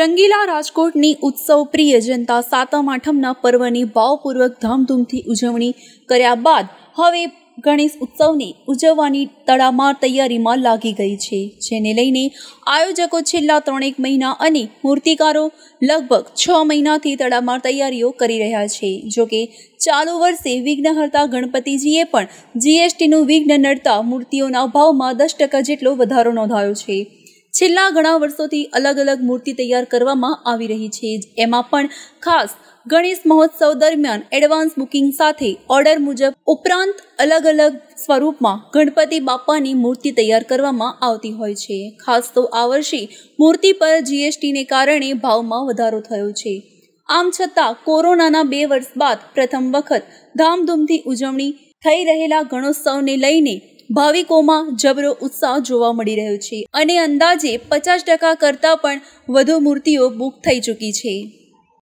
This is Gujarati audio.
રંગીલા રાજકોટની ઉત્સવ પ્રિય જનતા સાતમ આઠમના પર્વની ભાવપૂર્વક ધામધૂમથી ઉજવણી કર્યા બાદ હવે ગણેશ ઉત્સવને ઉજવવાની તડામાર તૈયારીમાં લાગી ગઈ છે જેને લઈને આયોજકો છેલ્લા ત્રણેક મહિના અને મૂર્તિકારો લગભગ છ મહિનાથી તડામાર તૈયારીઓ કરી રહ્યા છે જોકે ચાલુ વર્ષે વિઘ્નહર્તા ગણપતિજીએ પણ જીએસટીનું વિઘ્ન નડતા મૂર્તિઓના ભાવમાં દસ ટકા જેટલો વધારો નોંધાયો છે છેલ્લા ઘણા વર્ષોથી અલગ અલગ મૂર્તિ તૈયાર કરવામાં આવી રહી છે એમાં પણ ખાસ ગણેશ મહોત્સવ દરમિયાન એડવાન્સ બુકિંગ સાથે ઓર્ડર મુજબ ઉપરાંત અલગ અલગ સ્વરૂપમાં ગણપતિ બાપાની મૂર્તિ તૈયાર કરવામાં આવતી હોય છે ખાસ તો આ વર્ષે મૂર્તિ પર જીએસટીને કારણે ભાવમાં વધારો થયો છે આમ છતાં કોરોનાના બે વર્ષ બાદ પ્રથમ વખત ધામધૂમથી ઉજવણી થઈ રહેલા ગણોત્સવને લઈને ભાવિકોમાં જબરો ઉત્સાહ જોવા મળી રહ્યો છે અને અંદાજે પચાસ ટકા કરતાં પણ વધુ મૂર્તિઓ બુક થઈ ચૂકી છે